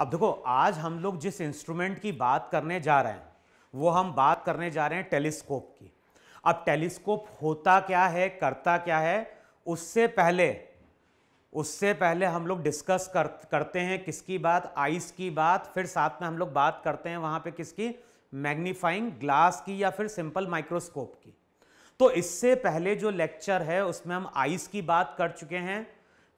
अब देखो आज हम लोग जिस इंस्ट्रूमेंट की बात करने जा रहे हैं वो हम बात करने जा रहे हैं टेलीस्कोप की अब टेलीस्कोप होता क्या है करता क्या है उससे पहले उससे पहले हम लोग डिस्कस कर, करते हैं किसकी बात आइस की बात फिर साथ में हम लोग बात करते हैं वहाँ पे किसकी मैग्नीफाइंग ग्लास की या फिर सिंपल माइक्रोस्कोप की तो इससे पहले जो लेक्चर है उसमें हम आइस की बात कर चुके हैं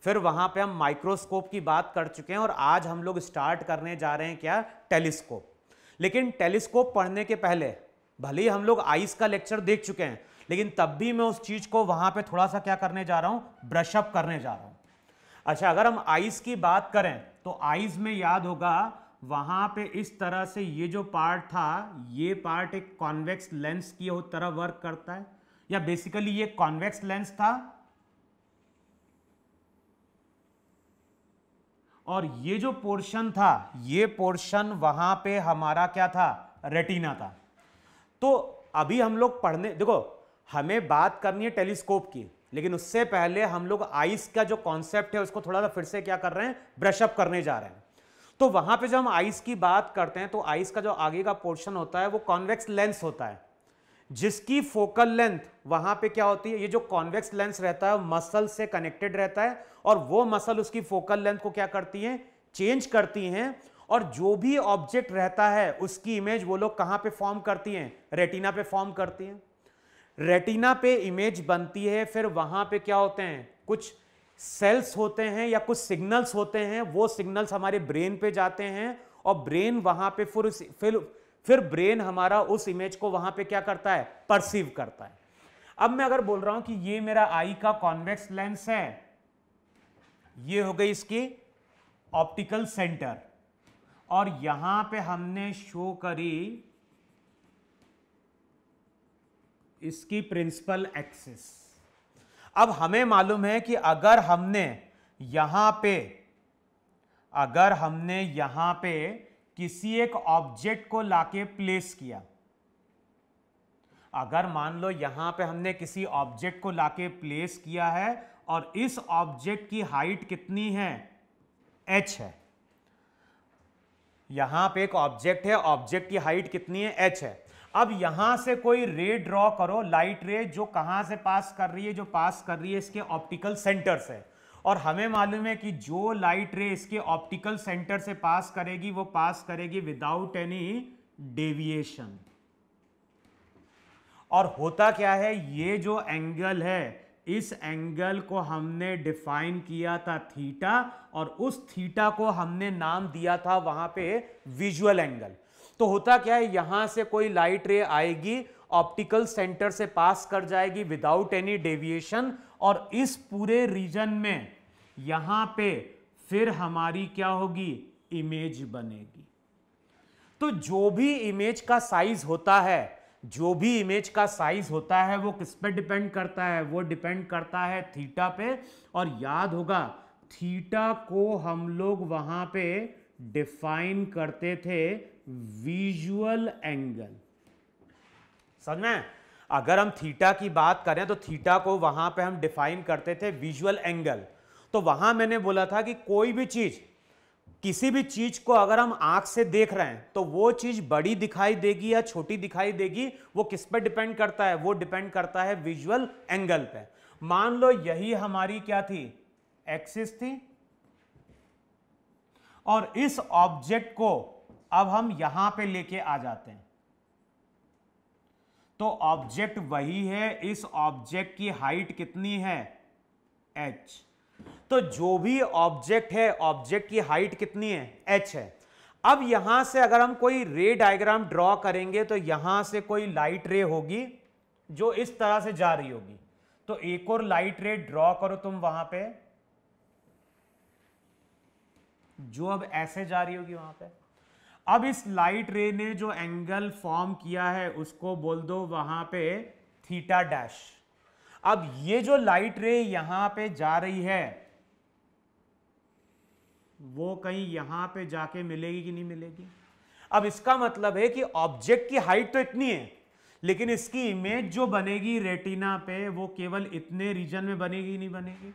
फिर वहां पे हम माइक्रोस्कोप की बात कर चुके हैं और आज हम लोग स्टार्ट करने जा रहे हैं क्या टेलीस्कोप लेकिन टेलीस्कोप पढ़ने के पहले भले ही हम लोग आइस का लेक्चर देख चुके हैं लेकिन तब भी मैं उस चीज़ को वहां पर थोड़ा सा क्या करने जा रहा हूँ ब्रशअप करने जा रहा हूं अच्छा अगर हम आइस की बात करें तो आइस में याद होगा वहां पे इस तरह से ये जो पार्ट था ये पार्ट एक कॉन्वेक्स लेंस की तरह वर्क करता है या बेसिकली ये कॉन्वेक्स लेंस था और ये जो पोर्शन था ये पोर्शन वहां पे हमारा क्या था रेटिना था तो अभी हम लोग पढ़ने देखो हमें बात करनी है टेलीस्कोप की लेकिन उससे पहले हम लोग आइस का जो कॉन्सेप्ट है उसको थोड़ा सा फिर से क्या कर रहे हैं ब्रशअप करने जा रहे हैं तो वहां पे जब हम आइस की बात करते हैं तो आइस का जो आगे का पोर्शन होता है वो कॉन्वेक्स लेंस होता है जिसकी फोकल लेंथ वहां पे क्या होती है ये जो कॉन्वेक्स लेंस रहता है मसल से कनेक्टेड रहता है और वो मसल उसकी फोकल लेंथ को क्या करती है चेंज करती हैं और जो भी ऑब्जेक्ट रहता है उसकी इमेज वो लोग कहां पे फॉर्म करती हैं रेटिना पे फॉर्म करती हैं रेटिना पे इमेज बनती है फिर वहां पे क्या होते हैं कुछ सेल्स होते हैं या कुछ सिग्नल्स होते हैं वो सिग्नल्स हमारे ब्रेन पे जाते हैं और ब्रेन वहां पे फिर फिर फिर ब्रेन हमारा उस इमेज को वहां पे क्या करता है परसीव करता है अब मैं अगर बोल रहा हूं कि ये मेरा आई का कॉन्वेक्स लेंस है ये हो गई इसकी ऑप्टिकल सेंटर और यहां पे हमने शो करी इसकी प्रिंसिपल एक्सिस अब हमें मालूम है कि अगर हमने यहां पे अगर हमने यहां पे किसी एक ऑब्जेक्ट को लाके प्लेस किया अगर मान लो यहां पे हमने किसी ऑब्जेक्ट को लाके प्लेस किया है और इस ऑब्जेक्ट की हाइट कितनी है एच है यहां पे एक ऑब्जेक्ट है ऑब्जेक्ट की हाइट कितनी है एच है अब यहां से कोई रे ड्रॉ करो लाइट रे जो कहां से पास कर रही है जो पास कर रही है इसके ऑप्टिकल सेंटर से और हमें मालूम है कि जो लाइट रे इसके ऑप्टिकल सेंटर से पास करेगी वो पास करेगी विदाउट एनी डेविएशन और होता क्या है ये जो एंगल है इस एंगल को हमने डिफाइन किया था थीटा और उस थीटा को हमने नाम दिया था वहां पे विजुअल एंगल तो होता क्या है यहां से कोई लाइट रे आएगी ऑप्टिकल सेंटर से पास कर जाएगी विदाउट एनी डेविएशन और इस पूरे रीजन में यहाँ पे फिर हमारी क्या होगी इमेज बनेगी तो जो भी इमेज का साइज होता है जो भी इमेज का साइज होता है वो किस पे डिपेंड करता है वो डिपेंड करता है थीटा पे और याद होगा थीटा को हम लोग वहां पे डिफाइन करते थे विजुअल एंगल समझ में अगर हम थीटा की बात करें तो थीटा को वहां पे हम डिफाइन करते थे विजुअल एंगल तो वहां मैंने बोला था कि कोई भी चीज किसी भी चीज को अगर हम आंख से देख रहे हैं तो वो चीज बड़ी दिखाई देगी या छोटी दिखाई देगी वो किस पर डिपेंड करता है वो डिपेंड करता है विजुअल एंगल पे मान लो यही हमारी क्या थी एक्सिस थी और इस ऑब्जेक्ट को अब हम यहां पे लेके आ जाते हैं तो ऑब्जेक्ट वही है इस ऑब्जेक्ट की हाइट कितनी है एच तो जो भी ऑब्जेक्ट है ऑब्जेक्ट की हाइट कितनी है एच है अब यहां से अगर हम कोई रे डायग्राम ड्रॉ करेंगे तो यहां से कोई लाइट रे होगी जो इस तरह से जा रही होगी तो एक और लाइट रे ड्रॉ करो तुम वहां पे जो अब ऐसे जा रही होगी वहां पे अब इस लाइट रे ने जो एंगल फॉर्म किया है उसको बोल दो वहां पे थीटा डैश अब ये जो लाइट रे यहां पे जा रही है वो कहीं यहां पे जाके मिलेगी कि नहीं मिलेगी अब इसका मतलब है कि ऑब्जेक्ट की हाइट तो इतनी है लेकिन इसकी इमेज जो बनेगी रेटिना पे वो केवल इतने रीजन में बनेगी नहीं बनेगी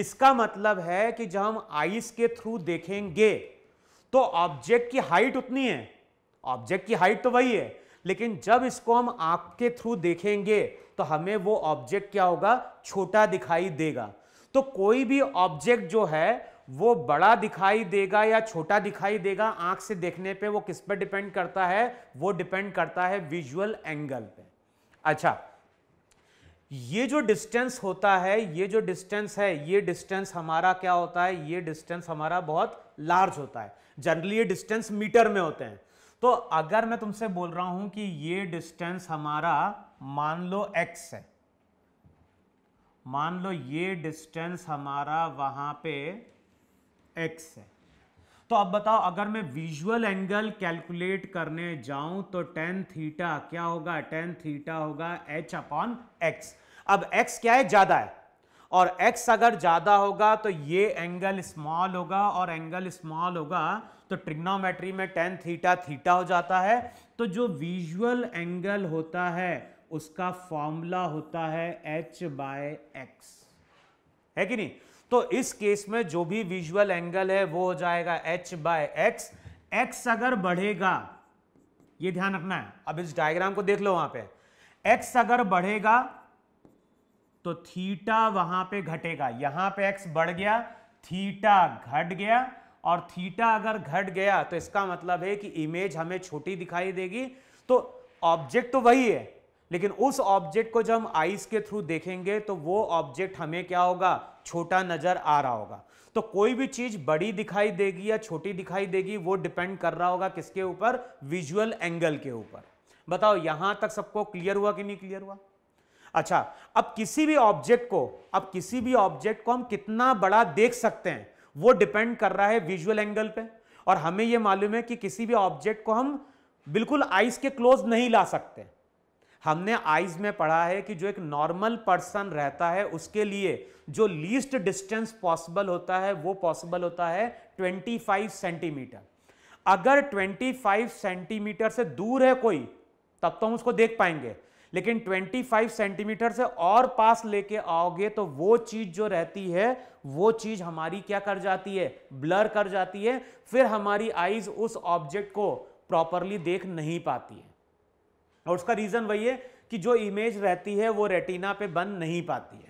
इसका मतलब है कि जब हम आइस के थ्रू देखेंगे तो ऑब्जेक्ट की हाइट उतनी है ऑब्जेक्ट की हाइट तो वही है लेकिन जब इसको हम आंख के थ्रू देखेंगे तो हमें वो ऑब्जेक्ट क्या होगा छोटा दिखाई देगा तो कोई भी ऑब्जेक्ट जो है वो बड़ा दिखाई देगा या छोटा दिखाई देगा आंख से देखने पे वो किस पर डिपेंड करता है वो डिपेंड करता है विजुअल एंगल पे अच्छा ये जो डिस्टेंस होता है ये जो डिस्टेंस है ये डिस्टेंस हमारा क्या होता है ये डिस्टेंस हमारा बहुत लार्ज होता है जनरली ये डिस्टेंस मीटर में होते हैं तो अगर मैं तुमसे बोल रहा हूं कि ये डिस्टेंस हमारा मान लो एक्स है मान लो ये डिस्टेंस हमारा वहां पे एक्स है तो अब बताओ अगर मैं विजुअल एंगल कैलकुलेट करने जाऊं तो टेन थीटा क्या होगा टेन थीटा होगा एच अपॉन एक्स अब एक्स क्या है ज्यादा है और x अगर ज़्यादा होगा तो ये एंगल स्मॉल होगा और एंगल स्मॉल होगा तो ट्रिग्नोमेट्री में टेन थीटा थीटा हो जाता है तो जो विजुअल एंगल होता है उसका फॉर्मूला होता है h बाय एक्स है कि नहीं तो इस केस में जो भी विजुअल एंगल है वो हो जाएगा h बाय एक्स एक्स अगर बढ़ेगा ये ध्यान रखना है अब इस डायग्राम को देख लो वहां पे एक्स अगर बढ़ेगा तो थीटा वहां पे घटेगा यहां पे एक्स बढ़ गया थीटा घट गया और थीटा अगर घट गया तो इसका मतलब है कि इमेज हमें छोटी दिखाई देगी तो ऑब्जेक्ट तो वही है लेकिन उस ऑब्जेक्ट को जब हम आइस के थ्रू देखेंगे तो वो ऑब्जेक्ट हमें क्या होगा छोटा नजर आ रहा होगा तो कोई भी चीज बड़ी दिखाई देगी या छोटी दिखाई देगी वो डिपेंड कर रहा होगा किसके ऊपर विजुअल एंगल के ऊपर बताओ यहां तक सबको क्लियर हुआ कि नहीं क्लियर हुआ अच्छा अब किसी भी ऑब्जेक्ट को अब किसी भी ऑब्जेक्ट को हम कितना बड़ा देख सकते हैं वो डिपेंड कर रहा है विजुअल एंगल पे और हमें ये मालूम है कि किसी भी ऑब्जेक्ट को हम बिल्कुल आइज के क्लोज नहीं ला सकते हमने आइज में पढ़ा है कि जो एक नॉर्मल पर्सन रहता है उसके लिए जो लीस्ट डिस्टेंस पॉसिबल होता है वो पॉसिबल होता है 25 सेंटीमीटर अगर 25 सेंटीमीटर से दूर है कोई तब तो हम उसको देख पाएंगे लेकिन 25 सेंटीमीटर से और पास लेके आओगे तो वो चीज जो रहती है वो चीज हमारी क्या कर जाती है ब्लर कर जाती है फिर हमारी आईज उस ऑब्जेक्ट को प्रॉपरली देख नहीं पाती है और उसका रीजन वही है कि जो इमेज रहती है वो रेटिना पे बन नहीं पाती है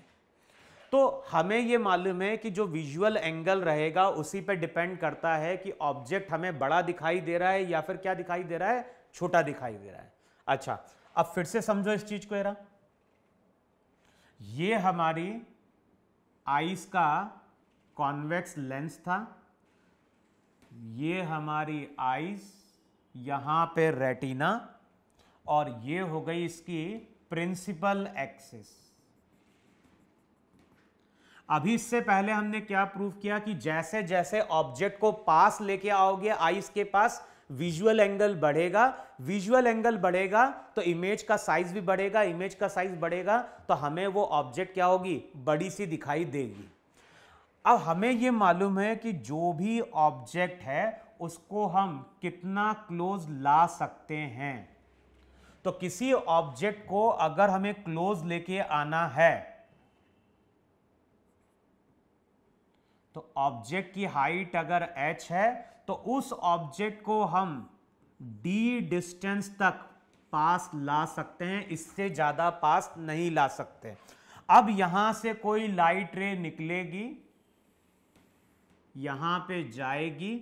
तो हमें ये मालूम है कि जो विजुअल एंगल रहेगा उसी पे डिपेंड करता है कि ऑब्जेक्ट हमें बड़ा दिखाई दे रहा है या फिर क्या दिखाई दे रहा है छोटा दिखाई दे रहा है अच्छा अब फिर से समझो इस चीज को जरा ये हमारी आइस का कॉन्वेक्स लेंस था ये हमारी आइस यहां पे रेटिना और ये हो गई इसकी प्रिंसिपल एक्सिस अभी इससे पहले हमने क्या प्रूव किया कि जैसे जैसे ऑब्जेक्ट को पास लेके आओगे आइस के पास विजुअल एंगल बढ़ेगा विजुअल एंगल बढ़ेगा तो इमेज का साइज भी बढ़ेगा इमेज का साइज बढ़ेगा तो हमें वो ऑब्जेक्ट क्या होगी बड़ी सी दिखाई देगी अब हमें ये मालूम है कि जो भी ऑब्जेक्ट है उसको हम कितना क्लोज ला सकते हैं तो किसी ऑब्जेक्ट को अगर हमें क्लोज लेके आना है तो ऑब्जेक्ट की हाइट अगर h है तो उस ऑब्जेक्ट को हम डी डिस्टेंस तक पास ला सकते हैं इससे ज़्यादा पास नहीं ला सकते अब यहां से कोई लाइट रे निकलेगी यहां पे जाएगी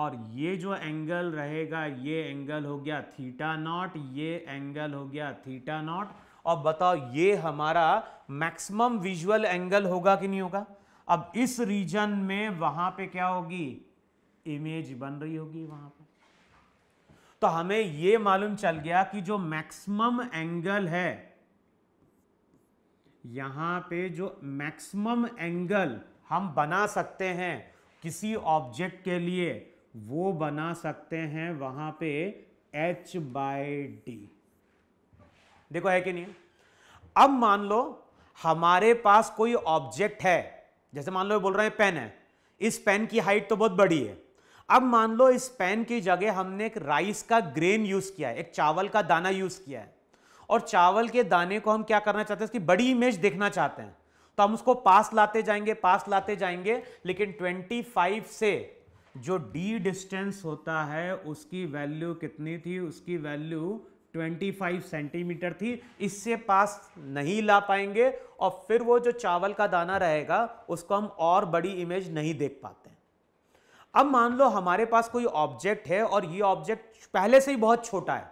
और ये जो एंगल रहेगा ये एंगल हो गया थीटा नॉट ये एंगल हो गया थीटा नॉट और बताओ ये हमारा मैक्सिमम विजुअल एंगल होगा कि नहीं होगा अब इस रीजन में वहां पे क्या होगी इमेज बन रही होगी वहां पे तो हमें यह मालूम चल गया कि जो मैक्सिमम एंगल है यहां पे जो मैक्सिमम एंगल हम बना सकते हैं किसी ऑब्जेक्ट के लिए वो बना सकते हैं वहां पे एच बाय डी देखो है कि नहीं अब मान लो हमारे पास कोई ऑब्जेक्ट है जैसे मान लो बोल रहे हैं पेन है इस पेन की हाइट तो बहुत बड़ी है अब मान लो इस पेन की जगह हमने एक राइस का ग्रेन यूज किया है एक चावल का दाना यूज किया है और चावल के दाने को हम क्या करना चाहते हैं इसकी बड़ी इमेज देखना चाहते हैं तो हम उसको पास लाते जाएंगे पास लाते जाएंगे लेकिन 25 से जो डी डिस्टेंस होता है उसकी वैल्यू कितनी थी उसकी वैल्यू 25 सेंटीमीटर थी इससे पास नहीं ला पाएंगे और फिर वो जो चावल का दाना रहेगा उसको हम और बड़ी इमेज नहीं देख पाते अब मान लो हमारे पास कोई ऑब्जेक्ट है और ये ऑब्जेक्ट पहले से ही बहुत छोटा है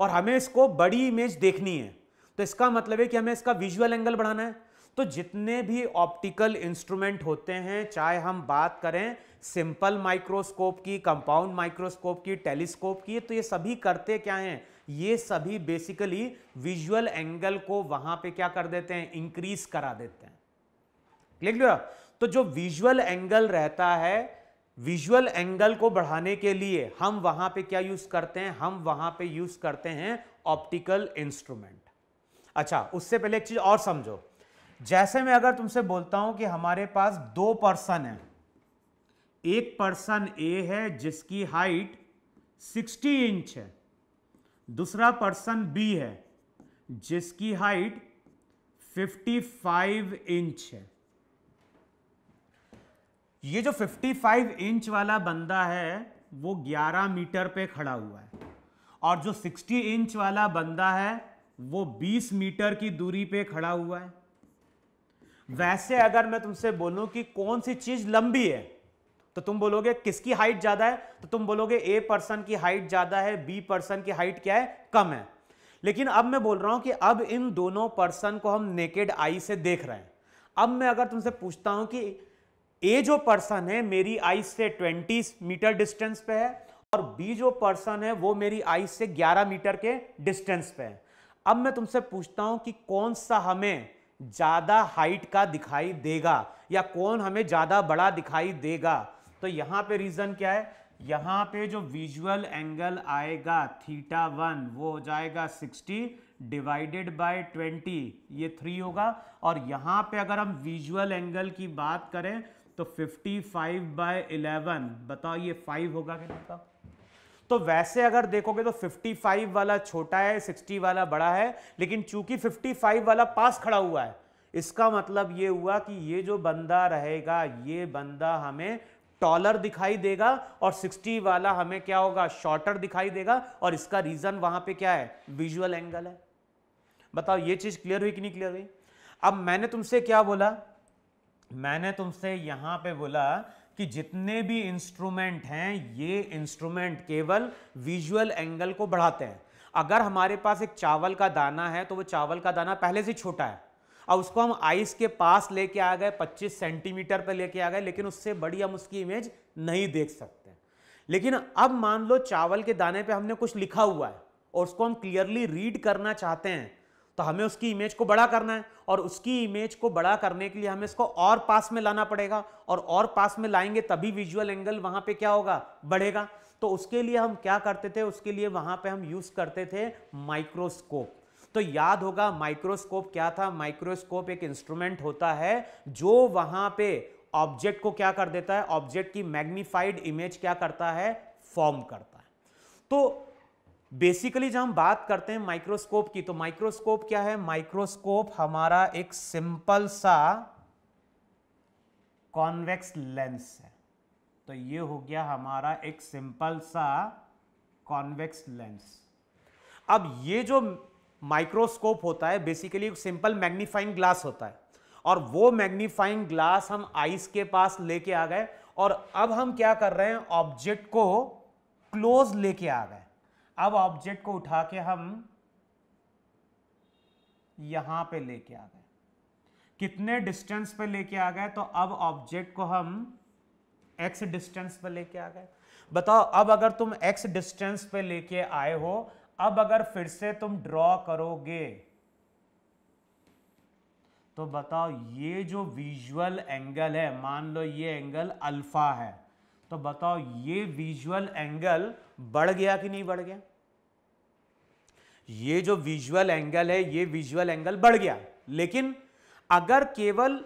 और हमें इसको बड़ी इमेज देखनी है तो इसका मतलब है कि हमें इसका विजुअल एंगल बढ़ाना है तो जितने भी ऑप्टिकल इंस्ट्रूमेंट होते हैं चाहे हम बात करें सिंपल माइक्रोस्कोप की कंपाउंड माइक्रोस्कोप की टेलीस्कोप की तो ये सभी करते क्या हैं ये सभी बेसिकली विजुअल एंगल को वहां पे क्या कर देते हैं इंक्रीज करा देते हैं क्लियर तो जो विजुअल एंगल रहता है विजुअल एंगल को बढ़ाने के लिए हम वहां पे क्या यूज करते हैं हम वहां पे यूज करते हैं ऑप्टिकल इंस्ट्रूमेंट अच्छा उससे पहले एक चीज और समझो जैसे मैं अगर तुमसे बोलता हूं कि हमारे पास दो पर्सन है एक पर्सन ए है जिसकी हाइट 60 इंच है दूसरा पर्सन बी है जिसकी हाइट 55 इंच है ये जो 55 इंच वाला बंदा है वो 11 मीटर पे खड़ा हुआ है और जो 60 इंच वाला बंदा है वो 20 मीटर की दूरी पे खड़ा हुआ है वैसे अगर मैं तुमसे बोलूं कि कौन सी चीज लंबी है तो तुम बोलोगे किसकी हाइट ज्यादा है तो तुम बोलोगे ए पर्सन की हाइट ज्यादा है बी पर्सन की हाइट क्या है कम है लेकिन अब मैं बोल रहा हूं कि अब इन दोनों पर्सन को हम नेकेड आई से देख रहे हैं अब मैं अगर तुमसे पूछता हूं कि ए जो पर्सन है मेरी आई से 20 मीटर डिस्टेंस पे है और बी जो पर्सन है वो मेरी आई से 11 मीटर के डिस्टेंस पे है अब मैं तुमसे पूछता हूं कि कौन सा हमें ज़्यादा हाइट का दिखाई देगा या कौन हमें ज़्यादा बड़ा दिखाई देगा तो यहां पे रीजन क्या है यहां पे जो विजुअल एंगल आएगा थीटा वन वो हो जाएगा 60 डिवाइडेड बाय 20 ये थ्री होगा और यहां पे अगर हम विजुअल एंगल की बात करें तो 55 बाय इलेवन बताओ ये फाइव होगा क्या बताओ तो वैसे अगर देखोगे तो 55 वाला छोटा है 60 वाला बड़ा है लेकिन चूंकि 55 वाला पास खड़ा हुआ है इसका मतलब ये हुआ कि ये जो बंदा रहेगा ये बंदा हमें टॉलर दिखाई देगा और 60 वाला हमें क्या होगा शॉर्टर दिखाई देगा और इसका रीजन वहां पे क्या है विजुअल एंगल है बताओ ये चीज क्लियर हुई कि नहीं क्लियर हुई अब मैंने तुमसे क्या बोला मैंने तुमसे यहां पे बोला कि जितने भी इंस्ट्रूमेंट हैं ये इंस्ट्रूमेंट केवल विजुअल एंगल को बढ़ाते हैं अगर हमारे पास एक चावल का दाना है तो वो चावल का दाना पहले से छोटा है अब उसको हम आइस के पास लेके आ गए 25 सेंटीमीटर पर लेके आ गए लेकिन उससे बड़ी हम उसकी इमेज नहीं देख सकते लेकिन अब मान लो चावल के दाने पे हमने कुछ लिखा हुआ है और उसको हम क्लियरली रीड करना चाहते हैं तो हमें उसकी इमेज को बड़ा करना है और उसकी इमेज को बड़ा करने के लिए हमें इसको और पास में लाना पड़ेगा और और पास में लाएंगे तभी विजुअल एंगल वहां पे क्या होगा बढ़ेगा तो उसके लिए हम क्या करते थे उसके लिए वहां पे हम यूज करते थे माइक्रोस्कोप तो याद होगा माइक्रोस्कोप क्या था माइक्रोस्कोप एक इंस्ट्रूमेंट होता है जो वहां पे ऑब्जेक्ट को क्या कर देता है ऑब्जेक्ट की मैग्निफाइड इमेज क्या करता है फॉर्म करता है तो बेसिकली जब हम बात करते हैं माइक्रोस्कोप की तो माइक्रोस्कोप क्या है माइक्रोस्कोप हमारा एक सिंपल सा कॉन्वेक्स लेंस है तो ये हो गया हमारा एक सिंपल सा कॉन्वेक्स लेंस अब ये जो माइक्रोस्कोप होता है बेसिकली एक सिंपल मैग्नीफाइंग ग्लास होता है और वो मैग्नीफाइंग ग्लास हम आइस के पास लेके आ गए और अब हम क्या कर रहे हैं ऑब्जेक्ट को क्लोज लेके आ गए अब ऑब्जेक्ट को उठा के हम यहां पे लेके आ गए कितने डिस्टेंस पे लेके आ गए तो अब ऑब्जेक्ट को हम एक्स डिस्टेंस पे लेके आ गए बताओ अब अगर तुम एक्स डिस्टेंस पे लेके आए हो अब अगर फिर से तुम ड्रॉ करोगे तो बताओ ये जो विजुअल एंगल है मान लो ये एंगल अल्फा है तो बताओ ये विजुअल एंगल बढ़ गया कि नहीं बढ़ गया ये जो विजुअल एंगल है ये विजुअल एंगल बढ़ गया लेकिन अगर केवल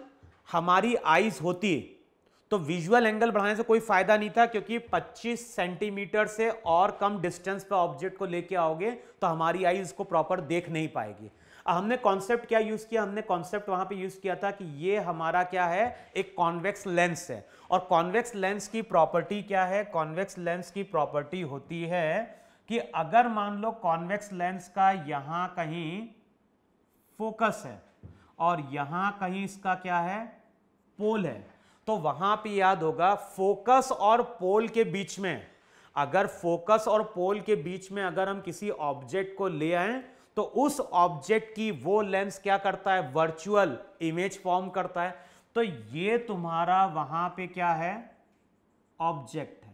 हमारी आईज होती तो विजुअल एंगल बढ़ाने से कोई फायदा नहीं था क्योंकि 25 सेंटीमीटर से और कम डिस्टेंस पर ऑब्जेक्ट को लेके आओगे तो हमारी आई उसको प्रॉपर देख नहीं पाएगी हमने कॉन्सेप्ट क्या यूज़ किया हमने कॉन्सेप्ट वहां पे यूज़ किया था कि ये हमारा क्या है एक कॉन्वेक्स लेंस है और कॉन्वेक्स लेंस की प्रॉपर्टी क्या है कॉन्वेक्स लेंस की प्रॉपर्टी होती है कि अगर मान लो कॉन्वेक्स लेंस का यहां कहीं फोकस है और यहां कहीं इसका क्या है पोल है तो वहां पे याद होगा फोकस और पोल के बीच में अगर फोकस और पोल के बीच में अगर हम किसी ऑब्जेक्ट को ले आए तो उस ऑब्जेक्ट की वो लेंस क्या करता है वर्चुअल इमेज फॉर्म करता है तो ये तुम्हारा वहां पे क्या है ऑब्जेक्ट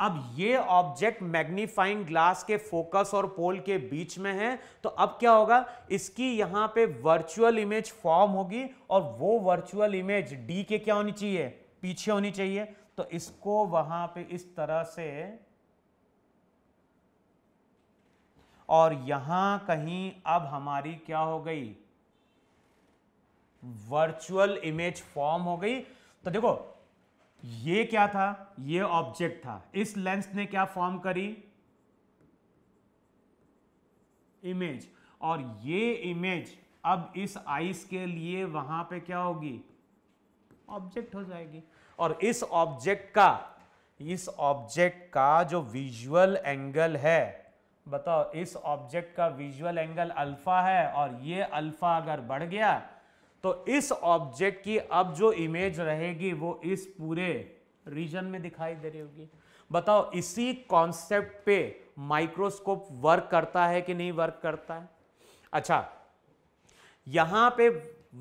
अब ये ऑब्जेक्ट मैग्नीफाइंग ग्लास के फोकस और पोल के बीच में है तो अब क्या होगा इसकी यहां पे वर्चुअल इमेज फॉर्म होगी और वो वर्चुअल इमेज डी के क्या होनी चाहिए पीछे होनी चाहिए तो इसको वहां पे इस तरह से और यहां कहीं अब हमारी क्या हो गई वर्चुअल इमेज फॉर्म हो गई तो देखो ये क्या था ये ऑब्जेक्ट था इस लेंस ने क्या फॉर्म करी इमेज और ये इमेज अब इस आइस के लिए वहां पे क्या होगी ऑब्जेक्ट हो जाएगी और इस ऑब्जेक्ट का इस ऑब्जेक्ट का जो विजुअल एंगल है बताओ इस ऑब्जेक्ट का विजुअल एंगल अल्फा है और ये अल्फा अगर बढ़ गया तो इस ऑब्जेक्ट की अब जो इमेज रहेगी वो इस पूरे रीजन में दिखाई दे रही होगी बताओ इसी कॉन्सेप्ट पे माइक्रोस्कोप वर्क करता है कि नहीं वर्क करता है अच्छा यहां पे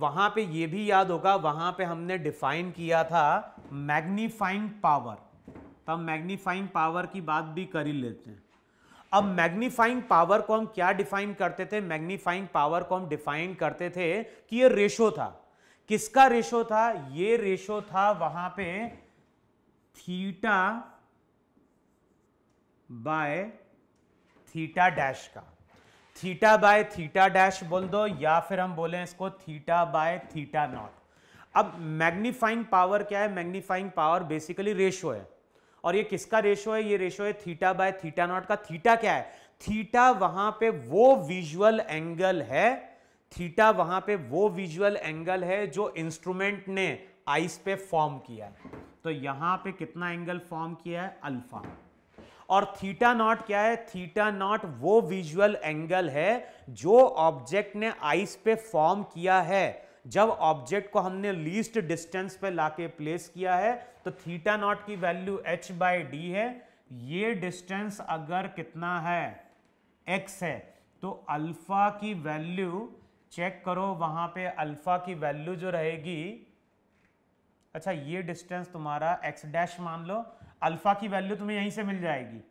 वहां पे ये भी याद होगा वहां पे हमने डिफाइन किया था मैग्नीफाइंग पावर तो हम मैग्नीफाइंग पावर की बात भी कर ही लेते हैं अब मैग्नीफाइंग पावर को हम क्या डिफाइन करते थे मैग्नीफाइंग पावर को हम डिफाइन करते थे कि ये रेशो था किसका रेशो था ये रेशो था वहां पे थीटा बाय थीटा डैश का थीटा बाय थीटा डैश बोल दो या फिर हम बोले इसको थीटा बाय थीटा नॉट अब मैग्नीफाइंग पावर क्या है मैग्नीफाइंग पावर बेसिकली रेशो है और ये किसका रेशो है ये रेशो है थीटा बाय थीटा नॉट का थीटा क्या है थीटा वहां पे वो विजुअल एंगल है थीटा वहां पे वो विजुअल एंगल है जो इंस्ट्रूमेंट ने आइस पे फॉर्म किया है तो यहां पे कितना एंगल फॉर्म किया है अल्फा और थीटा नॉट क्या है थीटा नॉट वो विजुअल एंगल है जो ऑब्जेक्ट ने आइस पे फॉर्म किया है जब ऑब्जेक्ट को हमने लीस्ट डिस्टेंस पे लाके प्लेस किया है तो थीटा नॉट की वैल्यू एच बाई डी है ये डिस्टेंस अगर कितना है एक्स है तो अल्फा की वैल्यू चेक करो वहां पे अल्फा की वैल्यू जो रहेगी अच्छा ये डिस्टेंस तुम्हारा एक्स डैश मान लो अल्फा की वैल्यू तुम्हें यहीं से मिल जाएगी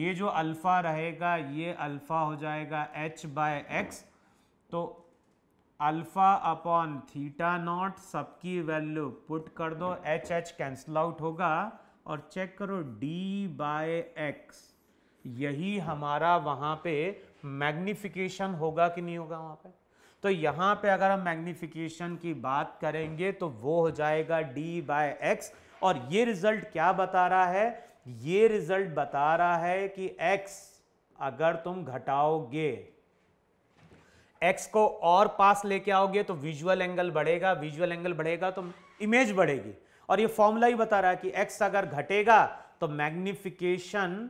ये जो अल्फा रहेगा ये अल्फा हो जाएगा एच बाय एक्स तो अल्फ़ा अपॉन थीटा नॉट सबकी वैल्यू पुट कर दो एच एच कैंसल आउट होगा और चेक करो डी बाय एक्स यही हमारा वहाँ पे मैग्निफिकेशन होगा कि नहीं होगा वहाँ पे तो यहाँ पे अगर हम मैग्निफिकेशन की बात करेंगे तो वो हो जाएगा डी बाय एक्स और ये रिजल्ट क्या बता रहा है ये रिजल्ट बता रहा है कि एक्स अगर तुम घटाओगे एक्स को और पास लेके आओगे तो विजुअल एंगल बढ़ेगा विजुअल एंगल बढ़ेगा तो इमेज बढ़ेगी और ये फॉर्मूला ही बता रहा है कि एक्स अगर घटेगा तो मैग्निफिकेशन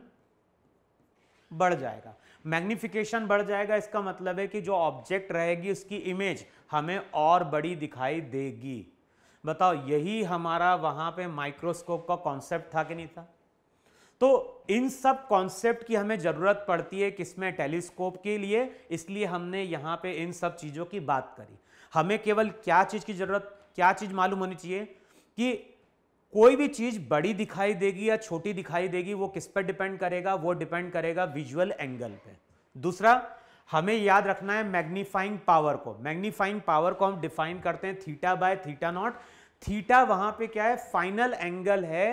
बढ़ जाएगा मैग्निफिकेशन बढ़ जाएगा इसका मतलब है कि जो ऑब्जेक्ट रहेगी उसकी इमेज हमें और बड़ी दिखाई देगी बताओ यही हमारा वहां पे माइक्रोस्कोप का कॉन्सेप्ट था कि नहीं था तो इन सब कॉन्सेप्ट की हमें ज़रूरत पड़ती है किसमें टेलीस्कोप के लिए इसलिए हमने यहाँ पे इन सब चीज़ों की बात करी हमें केवल क्या चीज़ की ज़रूरत क्या चीज़ मालूम होनी चाहिए कि कोई भी चीज़ बड़ी दिखाई देगी या छोटी दिखाई देगी वो किस पर डिपेंड करेगा वो डिपेंड करेगा विजुअल एंगल पे दूसरा हमें याद रखना है मैग्नीफाइंग पावर को मैग्नीफाइंग पावर को हम डिफाइन करते हैं theta by theta naught theta वहां पे क्या है फाइनल एंगल है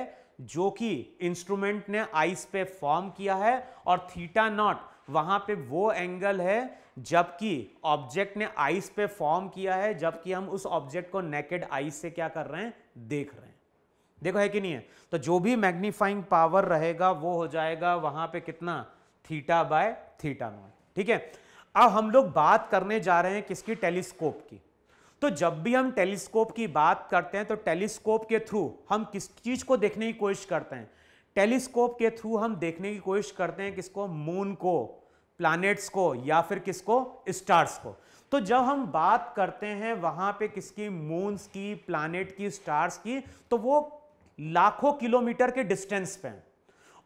जो कि इंस्ट्रूमेंट ने आइस पे फॉर्म किया है और थीटा नॉट वहां पे वो एंगल है जबकि ऑब्जेक्ट ने आइस पे फॉर्म किया है जबकि हम उस ऑब्जेक्ट को नेकेड आइस से क्या कर रहे हैं देख रहे हैं देखो है कि नहीं है तो जो भी मैग्नीफाइंग पावर रहेगा वो हो जाएगा वहां पे कितना थीटा बाय थीटा नॉट ठीक है अब हम लोग बात करने जा रहे हैं किसकी टेलीस्कोप की तो जब भी हम टेलीस्कोप की बात करते हैं तो टेलीस्कोप के थ्रू हम किस चीज़ को देखने की कोशिश करते हैं टेलीस्कोप के थ्रू हम देखने की कोशिश करते हैं किसको मून को प्लैनेट्स को या फिर किसको स्टार्स को तो जब हम बात करते हैं वहां पे किसकी मून्स की प्लानिट की स्टार्स की तो वो लाखों किलोमीटर के डिस्टेंस पे हैं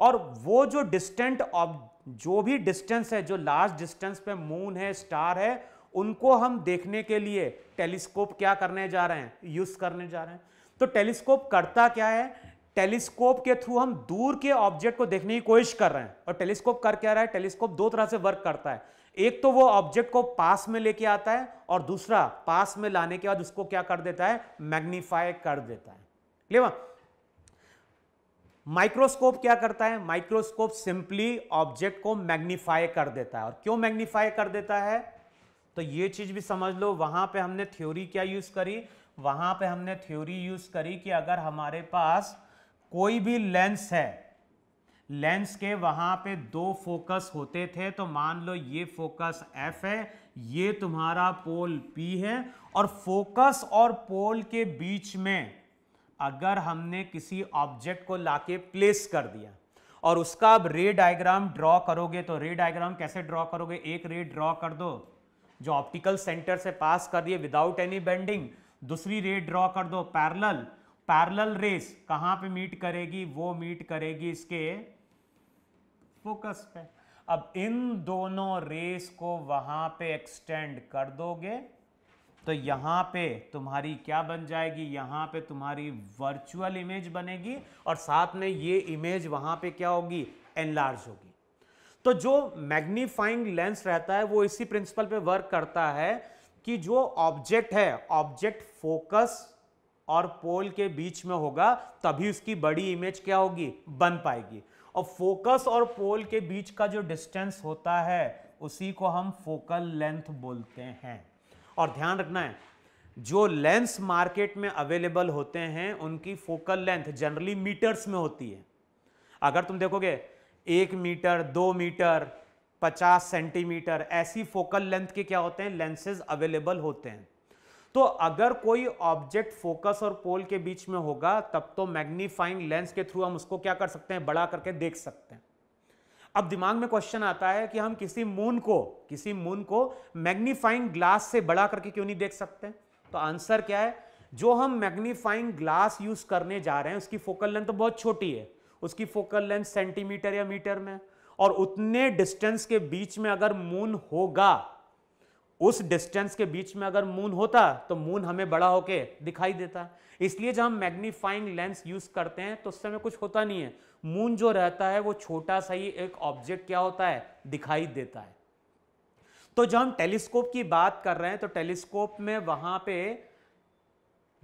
और वो जो डिस्टेंट ऑब जो भी डिस्टेंस है जो लार्ज डिस्टेंस पे मून है स्टार है उनको हम देखने के लिए टेलीस्कोप क्या करने जा रहे हैं यूज करने जा रहे हैं तो टेलीस्कोप करता क्या है टेलीस्कोप के थ्रू हम दूर के ऑब्जेक्ट को देखने की कोशिश कर रहे हैं और टेलीस्कोप कर क्या रहा है टेलीस्कोप दो तरह से वर्क करता है एक तो वो ऑब्जेक्ट को पास में लेके आता है और दूसरा पास में लाने के बाद उसको क्या कर देता है मैग्नीफाई कर देता है क्लियर माइक्रोस्कोप क्या करता है माइक्रोस्कोप सिंपली ऑब्जेक्ट को मैग्नीफाई कर देता है और क्यों मैग्नीफाई कर देता है तो ये चीज़ भी समझ लो वहां पे हमने थ्योरी क्या यूज़ करी वहां पे हमने थ्योरी यूज़ करी कि अगर हमारे पास कोई भी लेंस है लेंस के वहां पे दो फोकस होते थे तो मान लो ये फोकस एफ है ये तुम्हारा पोल पी है और फोकस और पोल के बीच में अगर हमने किसी ऑब्जेक्ट को लाके प्लेस कर दिया और उसका अब रे डायग्राम ड्रॉ करोगे तो रे डायग्राम कैसे ड्रॉ करोगे एक रे ड्रॉ कर दो जो ऑप्टिकल सेंटर से पास कर रही है विदाउट एनी बेंडिंग दूसरी रे ड्रॉ कर दो पैरल पैरल रेस कहां पे मीट करेगी वो मीट करेगी इसके फोकस पे अब इन दोनों रेस को वहां पे एक्सटेंड कर दोगे तो यहां पे तुम्हारी क्या बन जाएगी यहां पे तुम्हारी वर्चुअल इमेज बनेगी और साथ में ये इमेज वहां पे क्या होगी एनलार्ज होगी तो जो मैग्नीफाइंग लेंस रहता है वो इसी प्रिंसिपल पे वर्क करता है कि जो ऑब्जेक्ट है ऑब्जेक्ट फोकस और पोल के बीच में होगा तभी उसकी बड़ी इमेज क्या होगी बन पाएगी और फोकस और पोल के बीच का जो डिस्टेंस होता है उसी को हम फोकल लेंथ बोलते हैं और ध्यान रखना है जो लेंस मार्केट में अवेलेबल होते हैं उनकी फोकल लेंथ जनरली मीटर्स में होती है अगर तुम देखोगे एक मीटर दो मीटर पचास सेंटीमीटर ऐसी फोकल लेंथ के क्या होते हैं लेंसेज अवेलेबल होते हैं तो अगर कोई ऑब्जेक्ट फोकस और पोल के बीच में होगा तब तो मैग्नीफाइंग लेंस के थ्रू हम उसको क्या कर सकते हैं बड़ा करके देख सकते हैं अब दिमाग में क्वेश्चन आता है कि हम किसी मून को किसी मून को मैग्नीफाइंग ग्लास से बड़ा करके क्यों नहीं देख सकते तो आंसर क्या है जो हम मैग्नीफाइंग ग्लास यूज करने जा रहे हैं उसकी फोकल लेंथ तो बहुत छोटी है उसकी फोकल लेंथ सेंटीमीटर या मीटर में और उतने डिस्टेंस के बीच में अगर मून होगा उस डिस्टेंस के बीच में अगर मून होता तो मून हमें बड़ा होके दिखाई देता इसलिए जब हम मैग्नीफाइंग लेंस यूज करते हैं तो उस समय कुछ होता नहीं है मून जो रहता है वो छोटा सा ही एक ऑब्जेक्ट क्या होता है दिखाई देता है तो जब हम टेलीस्कोप की बात कर रहे हैं तो टेलीस्कोप में वहां पे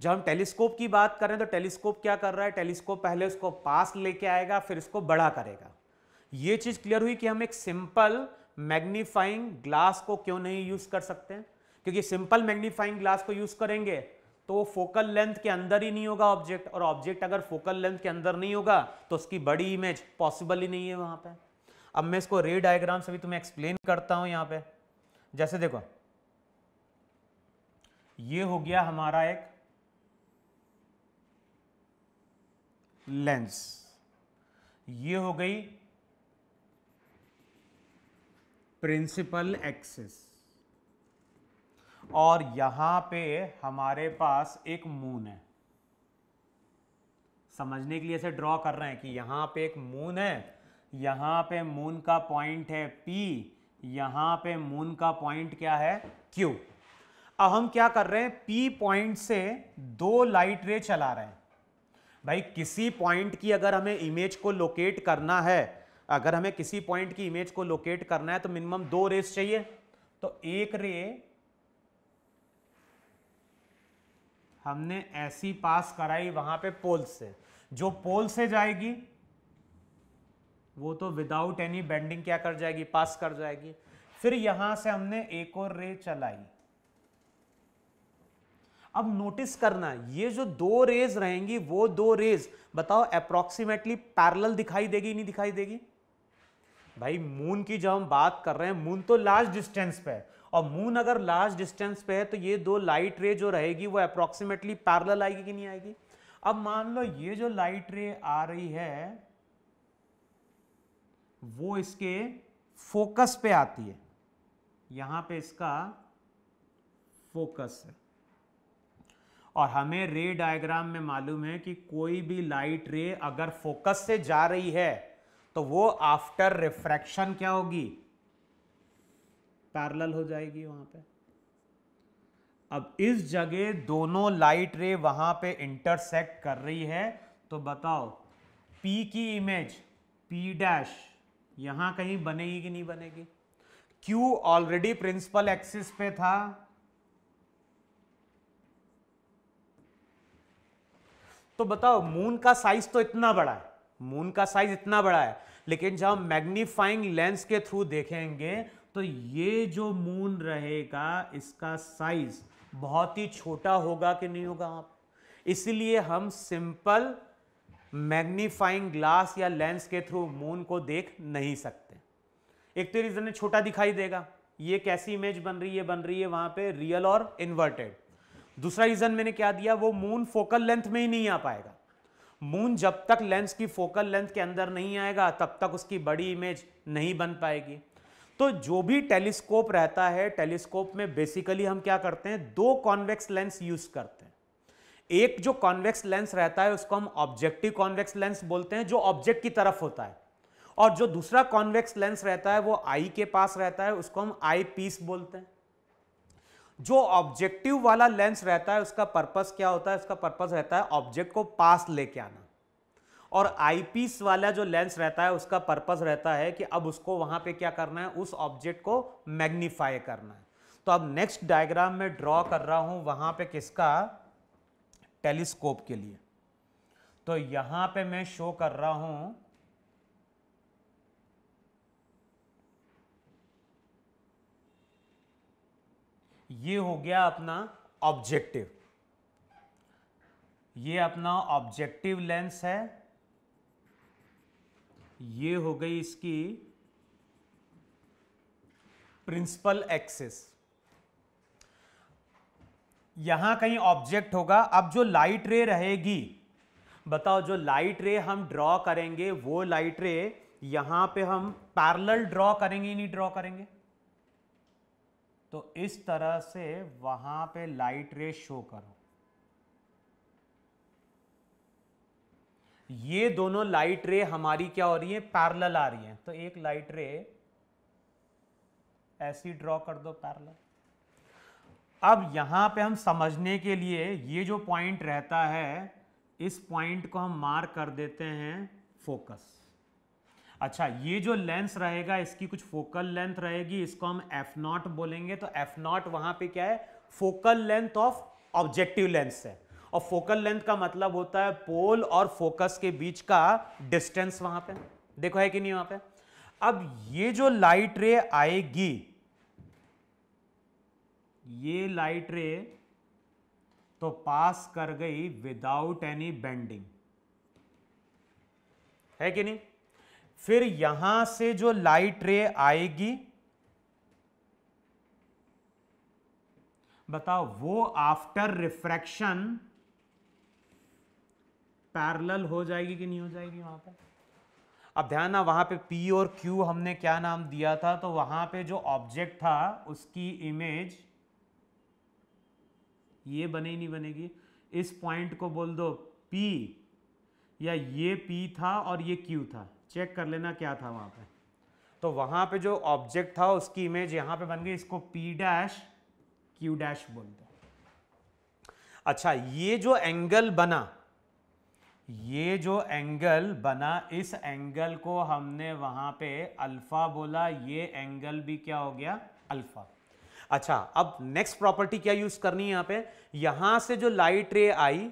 जब हम टेलीस्कोप की बात करें तो टेलीस्कोप क्या कर रहा है टेलीस्कोप पहले उसको पास लेके आएगा फिर इसको बड़ा करेगा ये चीज़ क्लियर हुई कि हम एक सिंपल मैग्नीफाइंग ग्लास को क्यों नहीं यूज़ कर सकते क्योंकि सिंपल मैग्नीफाइंग ग्लास को यूज़ करेंगे तो वो फोकल लेंथ के अंदर ही नहीं होगा ऑब्जेक्ट और ऑब्जेक्ट अगर फोकल लेंथ के अंदर नहीं होगा तो उसकी बड़ी इमेज पॉसिबल ही नहीं है वहां पर अब मैं इसको रे डायग्राम से भी तुम्हें एक्सप्लेन करता हूं यहां पर जैसे देखो ये हो गया हमारा एक लेंस ये हो गई प्रिंसिपल एक्सिस और यहां पे हमारे पास एक मून है समझने के लिए ऐसे ड्रॉ कर रहे हैं कि यहां पे एक मून है यहां पे मून का पॉइंट है पी यहां पे मून का पॉइंट क्या है क्यू अब हम क्या कर रहे हैं पी पॉइंट से दो लाइट रे चला रहे हैं भाई किसी पॉइंट की अगर हमें इमेज को लोकेट करना है अगर हमें किसी पॉइंट की इमेज को लोकेट करना है तो मिनिमम दो रेस चाहिए तो एक रे हमने ऐसी पास कराई वहां पे पोल से जो पोल से जाएगी वो तो विदाउट एनी बेंडिंग क्या कर जाएगी पास कर जाएगी फिर यहां से हमने एक और रे चलाई अब नोटिस करना ये जो दो रेज रहेंगी वो दो रेज बताओ अप्रोक्सीमेटली पैरल दिखाई देगी नहीं दिखाई देगी भाई मून की जब हम बात कर रहे हैं मून तो लार्ज डिस्टेंस पे है और मून अगर लार्ज डिस्टेंस पे है तो ये दो लाइट रे जो रहेगी वो अप्रोक्सीमेटली पैरल आएगी कि नहीं आएगी अब मान लो ये जो लाइट रे आ रही है वो इसके फोकस पे आती है यहां पे इसका फोकस है और हमें रे डायग्राम में मालूम है कि कोई भी लाइट रे अगर फोकस से जा रही है तो वो आफ्टर रिफ्रैक्शन क्या होगी पैरल हो जाएगी वहां पे अब इस जगह दोनों लाइट रे वहां पे इंटरसेक्ट कर रही है तो बताओ P की इमेज P डैश यहां कहीं बनेगी कि नहीं बनेगी Q ऑलरेडी प्रिंसिपल एक्सिस पे था तो बताओ मून का साइज तो इतना बड़ा है मून का साइज इतना बड़ा है लेकिन जब हम मैग्नीफाइंग लेंस के थ्रू देखेंगे तो ये जो मून रहेगा इसका साइज बहुत ही छोटा होगा कि नहीं होगा आप इसलिए हम सिंपल मैग्नीफाइंग ग्लास या लेंस के थ्रू मून को देख नहीं सकते एक तो रीजन छोटा दिखाई देगा ये कैसी इमेज बन रही है बन रही है वहां पे रियल और इन्वर्टेड दूसरा रीजन मैंने क्या दिया वो मून फोकल लेंथ में ही नहीं आ पाएगा मून जब तक लेंस की फोकल लेंथ के अंदर नहीं आएगा तब तक उसकी बड़ी इमेज नहीं बन पाएगी तो जो भी टेलीस्कोप रहता है टेलीस्कोप में बेसिकली हम क्या करते हैं दो कॉन्वेक्स लेंस यूज करते हैं एक जो कॉन्वेक्स लेंस रहता है उसको हम ऑब्जेक्टिव कॉन्वेक्स लेंस बोलते हैं जो ऑब्जेक्ट की तरफ होता है और जो दूसरा कॉन्वेक्स लेंस रहता है वो आई के पास रहता है उसको हम आई पीस बोलते हैं जो ऑब्जेक्टिव वाला लेंस रहता है उसका पर्पस क्या होता है उसका पर्पस रहता है ऑब्जेक्ट को पास लेके आना और आईपीस वाला जो लेंस रहता है उसका पर्पस रहता है कि अब उसको वहां पे क्या करना है उस ऑब्जेक्ट को मैग्निफाई करना है तो अब नेक्स्ट डायग्राम में ड्रॉ कर रहा हूं वहां पे किसका टेलीस्कोप के लिए तो यहां पे मैं शो कर रहा हूं ये हो गया अपना ऑब्जेक्टिव ये अपना ऑब्जेक्टिव लेंस है ये हो गई इसकी प्रिंसिपल एक्सिस यहां कहीं ऑब्जेक्ट होगा अब जो लाइट रे रहेगी बताओ जो लाइट रे हम ड्रॉ करेंगे वो लाइट रे यहां पे हम पैरेलल ड्रॉ करेंगे नहीं ड्रॉ करेंगे तो इस तरह से वहां पे लाइट रे शो करो ये दोनों लाइट रे हमारी क्या हो रही है पैरेलल आ रही है तो एक लाइट रे ऐसी ड्रॉ कर दो पैरेलल अब यहां पे हम समझने के लिए ये जो पॉइंट रहता है इस पॉइंट को हम मार्क कर देते हैं फोकस अच्छा ये जो लेंस रहेगा इसकी कुछ फोकल लेंथ रहेगी इसको हम एफ नॉट बोलेंगे तो एफ नॉट वहां पे क्या है focal length of objective lens है और फोकल लेंथ का मतलब होता है पोल और फोकस के बीच का डिस्टेंस वहां पे देखो है कि नहीं वहां पे अब ये जो लाइट रे आएगी ये लाइट रे तो पास कर गई विदाउट एनी बेंडिंग है कि नहीं फिर यहां से जो लाइट रे आएगी बताओ वो आफ्टर रिफ्रैक्शन पैरल हो जाएगी कि नहीं हो जाएगी वहां पर अब ध्यान ना वहां पे P और Q हमने क्या नाम दिया था तो वहां पे जो ऑब्जेक्ट था उसकी इमेज ये बने नहीं बनेगी इस पॉइंट को बोल दो P या ये P था और ये Q था चेक कर लेना क्या था वहां पे तो वहां पे जो ऑब्जेक्ट था उसकी इमेज यहां पे बन गई इसको पी डैश क्यू डैश बोलते हैं अच्छा ये जो एंगल बना ये जो एंगल बना इस एंगल को हमने वहां पे अल्फ़ा बोला ये एंगल भी क्या हो गया अल्फ़ा अच्छा अब नेक्स्ट प्रॉपर्टी क्या यूज़ करनी है यहां पे यहां से जो लाइट रे आई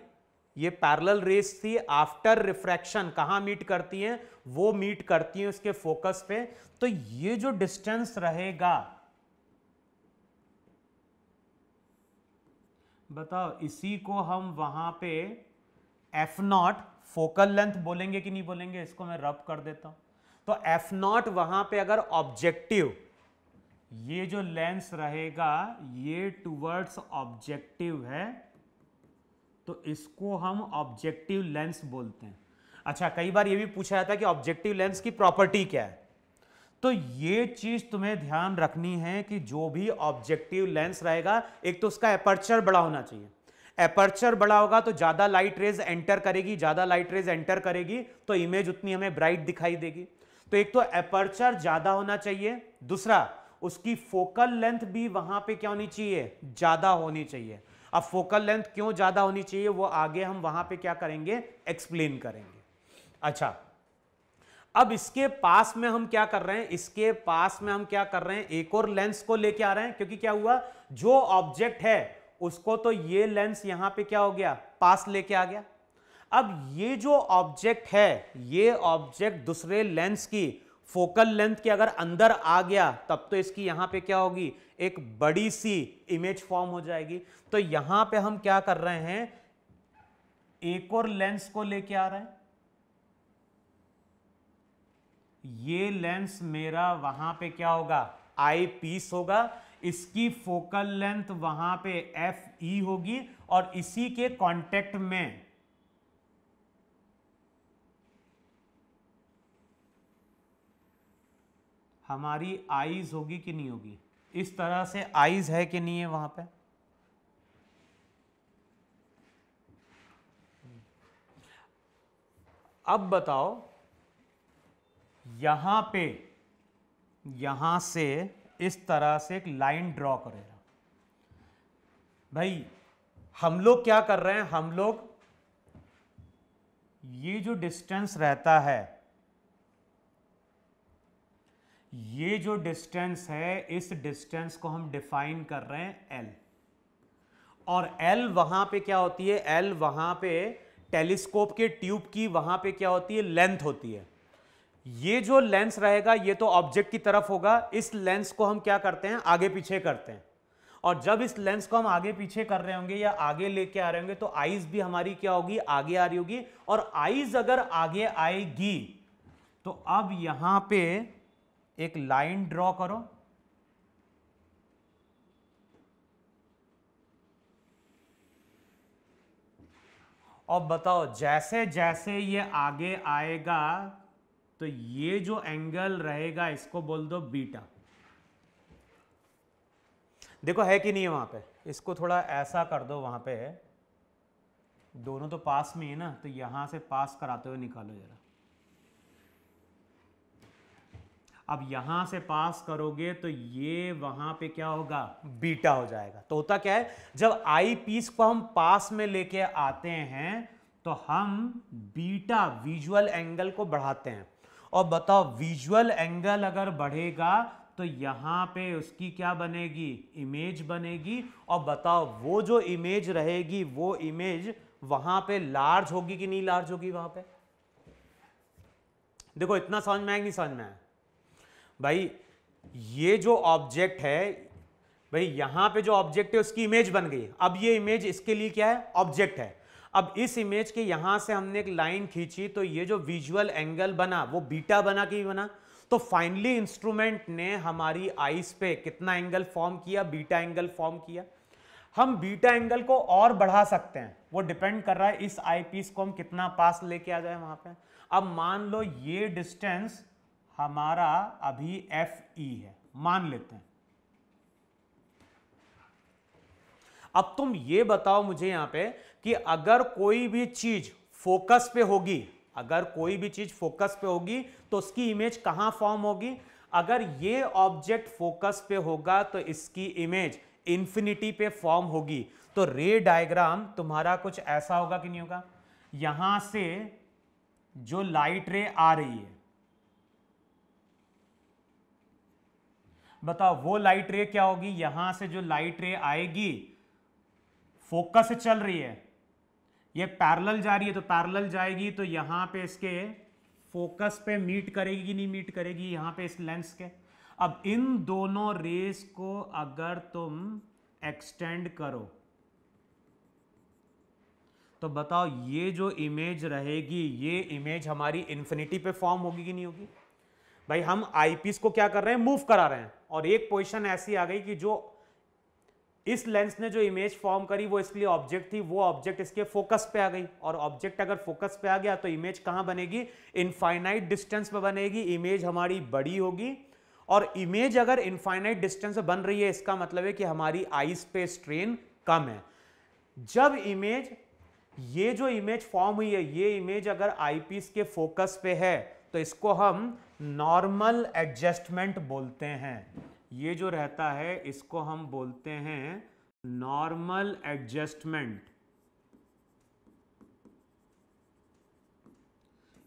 ये पैरेलल रेस थी आफ्टर रिफ्रैक्शन कहाँ मीट करती हैं वो मीट करती हैं उसके फोकस पे तो ये जो डिस्टेंस रहेगा बताओ इसी को हम वहां पे एफ नॉट फोकल लेंथ बोलेंगे कि नहीं बोलेंगे इसको मैं रब कर देता हूं तो एफ नॉट वहां पे अगर ऑब्जेक्टिव ये जो लेंस रहेगा ये टूवर्ड्स ऑब्जेक्टिव है तो इसको हम ऑब्जेक्टिव लेंस बोलते हैं अच्छा कई बार ये भी पूछा जाता है कि ऑब्जेक्टिव लेंस की प्रॉपर्टी क्या है तो ये चीज तुम्हें ध्यान रखनी है कि जो भी ऑब्जेक्टिव लेंस रहेगा एक तो उसका एपर्चर बड़ा होना चाहिए एपर्चर बड़ा होगा तो ज़्यादा लाइट रेज एंटर करेगी ज़्यादा लाइट रेज एंटर करेगी तो इमेज उतनी हमें ब्राइट दिखाई देगी तो एक तो एपर्चर ज़्यादा होना चाहिए दूसरा उसकी फोकल लेंथ भी वहां पे क्या होनी चाहिए ज़्यादा होनी चाहिए अब फोकल लेंथ क्यों ज़्यादा होनी चाहिए वो आगे हम वहां पे क्या करेंगे एक्सप्लेन करेंगे अच्छा अब इसके पास में हम क्या कर रहे हैं इसके पास में हम क्या कर रहे हैं एक और लेंस को लेके आ रहे हैं क्योंकि क्या हुआ जो ऑब्जेक्ट है उसको तो ये लेंस यहां पे क्या हो गया पास लेके आ गया अब ये जो ऑब्जेक्ट है ये ऑब्जेक्ट दूसरे लेंस की फोकल लेंथ के अगर अंदर आ गया तब तो इसकी यहां पे क्या होगी एक बड़ी सी इमेज फॉर्म हो जाएगी तो यहां पे हम क्या कर रहे हैं एक और लेंस को लेके आ रहे हैं ये लेंस मेरा वहां पे क्या होगा आई पीस होगा इसकी फोकल लेंथ वहां पे एफ ई होगी और इसी के कांटेक्ट में हमारी आईज होगी कि नहीं होगी इस तरह से आईज है कि नहीं है वहां पे अब बताओ यहां पे यहां से इस तरह से एक लाइन ड्रॉ करेगा भाई हम लोग क्या कर रहे हैं हम लोग ये जो डिस्टेंस रहता है ये जो डिस्टेंस है इस डिस्टेंस को हम डिफाइन कर रहे हैं एल और एल वहां पे क्या होती है एल वहां पे टेलीस्कोप के ट्यूब की वहां पे क्या होती है लेंथ होती है ये जो लेंस रहेगा ये तो ऑब्जेक्ट की तरफ होगा इस लेंस को हम क्या करते हैं आगे पीछे करते हैं और जब इस लेंस को हम आगे पीछे कर रहे होंगे या आगे लेके आ रहे होंगे तो आईज भी हमारी क्या होगी आगे आ रही होगी और आईज अगर आगे आएगी तो अब यहां पे एक लाइन ड्रॉ करो और बताओ जैसे जैसे ये आगे आएगा तो ये जो एंगल रहेगा इसको बोल दो बीटा देखो है कि नहीं है वहां पे इसको थोड़ा ऐसा कर दो वहां पे दोनों तो पास में है ना तो यहां से पास कराते हुए निकालो जरा अब यहां से पास करोगे तो ये वहां पे क्या होगा बीटा हो जाएगा तो होता क्या है जब आई पीस को हम पास में लेके आते हैं तो हम बीटा विजुअल एंगल को बढ़ाते हैं और बताओ विजुअल एंगल अगर बढ़ेगा तो यहां पे उसकी क्या बनेगी इमेज बनेगी और बताओ वो जो इमेज रहेगी वो इमेज वहां पे लार्ज होगी कि नहीं लार्ज होगी वहां पे देखो इतना समझ में आएगी समझ में आए भाई ये जो ऑब्जेक्ट है भाई यहां पे जो ऑब्जेक्ट है उसकी इमेज बन गई अब ये इमेज इसके लिए क्या है ऑब्जेक्ट है अब इस इमेज के यहां से हमने एक लाइन खींची तो ये जो विजुअल एंगल बना वो बीटा बना कि बना तो फाइनली इंस्ट्रूमेंट ने हमारी आइस पे कितना एंगल फॉर्म किया बीटा एंगल फॉर्म किया हम बीटा एंगल को और बढ़ा सकते हैं वो डिपेंड कर रहा है इस आईपीस को हम कितना पास लेके आ जाए वहां पे अब मान लो ये डिस्टेंस हमारा अभी एफ ई e है मान लेते हैं अब तुम ये बताओ मुझे यहां पे कि अगर कोई भी चीज फोकस पे होगी अगर कोई भी चीज फोकस पे होगी तो उसकी इमेज कहां फॉर्म होगी अगर ये ऑब्जेक्ट फोकस पे होगा तो इसकी इमेज इन्फिनिटी पे फॉर्म होगी तो रे डायग्राम तुम्हारा कुछ ऐसा होगा कि नहीं होगा यहां से जो लाइट रे आ रही है बताओ वो लाइट रे क्या होगी यहां से जो लाइट रे आएगी फोकस से चल रही है ये पैरेलल जा रही है तो पैरेलल जाएगी तो यहां पे इसके फोकस पे मीट करेगी कि नहीं मीट करेगी यहां पे इस लेंस के अब इन दोनों रेस को अगर तुम एक्सटेंड करो तो बताओ ये जो इमेज रहेगी ये इमेज हमारी इंफिनिटी पे फॉर्म होगी कि नहीं होगी भाई हम आईपीस को क्या कर रहे हैं मूव करा रहे हैं और एक पोजिशन ऐसी आ गई कि जो इस लेंस ने जो इमेज फॉर्म करी वो इसके लिए ऑब्जेक्ट थी वो ऑब्जेक्ट इसके फोकस पे आ गई और ऑब्जेक्ट अगर फोकस पे आ गया तो इमेज कहां बनेगी इनफाइनाइट डिस्टेंस पे बनेगी इमेज हमारी बड़ी होगी और इमेज अगर इनफाइनाइट डिस्टेंस पे बन रही है इसका मतलब है कि हमारी आईज पे स्ट्रेन कम है जब इमेज ये जो इमेज फॉर्म हुई है ये इमेज अगर आईपीस के फोकस पे है तो इसको हम नॉर्मल एडजस्टमेंट बोलते हैं ये जो रहता है इसको हम बोलते हैं नॉर्मल एडजस्टमेंट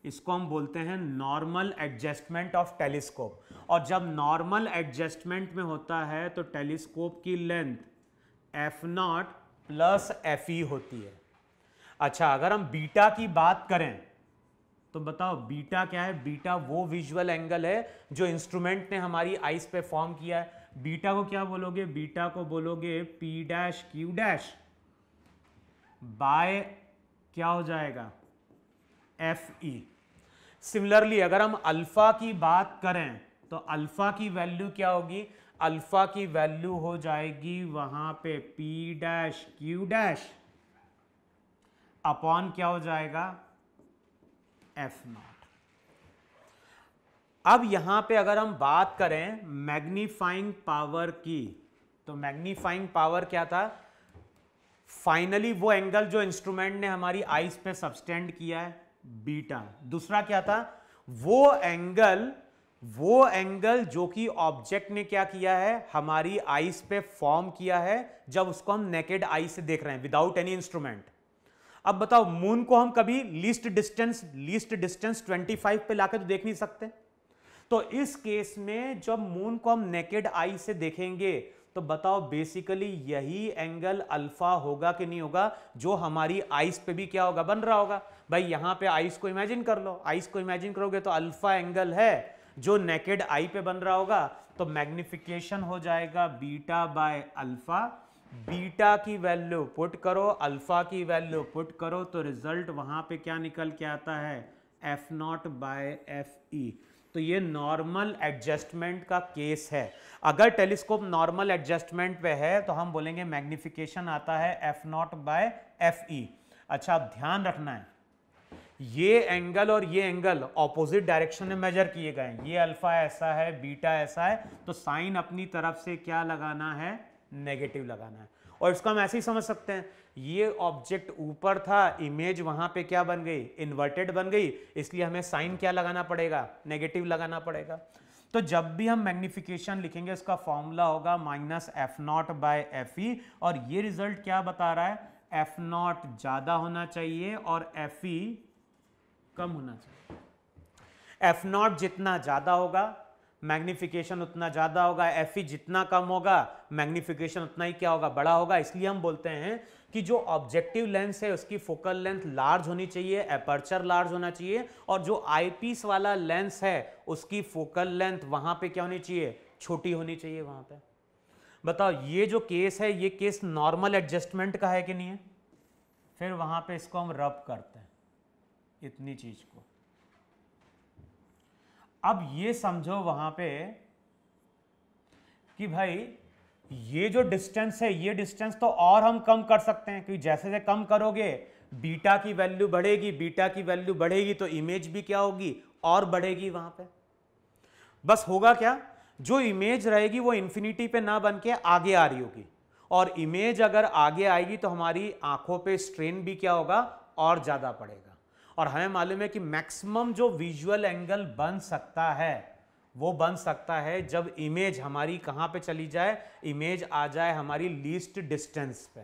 इसको हम बोलते हैं नॉर्मल एडजस्टमेंट ऑफ टेलीस्कोप और जब नॉर्मल एडजस्टमेंट में होता है तो टेलीस्कोप की length F nought plus F E e होती है अच्छा अगर हम बीटा की बात करें तो बताओ बीटा क्या है बीटा वो विजुअल एंगल है जो इंस्ट्रूमेंट ने हमारी आइस पे फॉर्म किया है बीटा को क्या बोलोगे बीटा को बोलोगे P dash Q dash by क्या हो जाएगा एफ ई सिमिलरली अगर हम अल्फा की बात करें तो अल्फा की वैल्यू क्या होगी अल्फा की वैल्यू हो जाएगी वहां पे P dash Q dash upon क्या हो जाएगा एफ नॉट अब यहां पे अगर हम बात करें मैग्नीफाइंग पावर की तो मैग्नीफाइंग पावर क्या था फाइनली वो एंगल जो इंस्ट्रूमेंट ने हमारी आइस पे सबस्टेंड किया है बीटा दूसरा क्या था वो एंगल वो एंगल जो कि ऑब्जेक्ट ने क्या किया है हमारी आइस पे फॉर्म किया है जब उसको हम नेकेड आई से देख रहे हैं विदाउट एनी इंस्ट्रूमेंट अब बताओ मून को हम कभी लीस्ट डिस्टेंस लीस्ट डिस्टेंस 25 पे लाके तो देख नहीं सकते तो इस केस में जब मून को हम नेकेड आई से देखेंगे तो बताओ बेसिकली यही एंगल अल्फा होगा कि नहीं होगा जो हमारी आइस पे भी क्या होगा बन रहा होगा भाई यहां पे आइस को इमेजिन कर लो आइस को इमेजिन करोगे तो अल्फा एंगल है जो नेकेड आई पे बन रहा होगा तो मैग्निफिकेशन हो जाएगा बीटा बाय अल्फा बीटा की वैल्यू पुट करो अल्फा की वैल्यू पुट करो तो रिजल्ट वहां पे क्या निकल के आता है F nought by F E तो ये नॉर्मल एडजस्टमेंट का केस है अगर टेलीस्कोप नॉर्मल एडजस्टमेंट पे है तो हम बोलेंगे मैग्निफिकेशन आता है F nought by F E अच्छा आप ध्यान रखना है ये एंगल और ये एंगल ऑपोजिट डायरेक्शन में मेजर किए गए ये अल्फा ऐसा है बीटा ऐसा है तो साइन अपनी तरफ से क्या लगाना है नेगेटिव लगाना है और इसको हम ऐसे ही समझ सकते हैं ये ऑब्जेक्ट ऊपर था इमेज वहां पे क्या बन गई इन्वर्टेड बन गई इसलिए हमें साइन क्या लगाना पड़ेगा नेगेटिव लगाना पड़ेगा तो जब भी हम मैग्निफिकेशन लिखेंगे उसका फॉर्मूला होगा minus F nought by F E और ये रिजल्ट क्या बता रहा है एफ नॉट ज़्यादा होना चाहिए और एफ ई कम होना चाहिए एफ नॉट जितना ज़्यादा होगा मैग्निफिकेशन उतना ज़्यादा होगा एफ ई जितना कम होगा मैग्निफिकेशन उतना ही क्या होगा बड़ा होगा इसलिए हम बोलते हैं कि जो ऑब्जेक्टिव लेंस है उसकी फोकल लेंथ लार्ज होनी चाहिए एपर्चर लार्ज होना चाहिए और जो आईपीस वाला लेंस है उसकी फोकल लेंथ वहाँ पे क्या होनी चाहिए छोटी होनी चाहिए वहाँ पे बताओ ये जो केस है ये केस नॉर्मल एडजस्टमेंट का है कि नहीं है फिर वहाँ पे इसको हम रब करते हैं इतनी चीज़ को अब ये समझो वहां पे कि भाई ये जो डिस्टेंस है ये डिस्टेंस तो और हम कम कर सकते हैं क्योंकि जैसे जैसे कम करोगे बीटा की वैल्यू बढ़ेगी बीटा की वैल्यू बढ़ेगी तो इमेज भी क्या होगी और बढ़ेगी वहां पे बस होगा क्या जो इमेज रहेगी वो इन्फिनिटी पे ना बन के आगे आ रही होगी और इमेज अगर आगे आएगी तो हमारी आंखों पे स्ट्रेन भी क्या होगा और ज़्यादा पड़ेगा और हमें मालूम है कि मैक्सिमम जो विजुअल एंगल बन सकता है वो बन सकता है जब इमेज हमारी कहाँ पे चली जाए इमेज आ जाए हमारी लीस्ट डिस्टेंस पे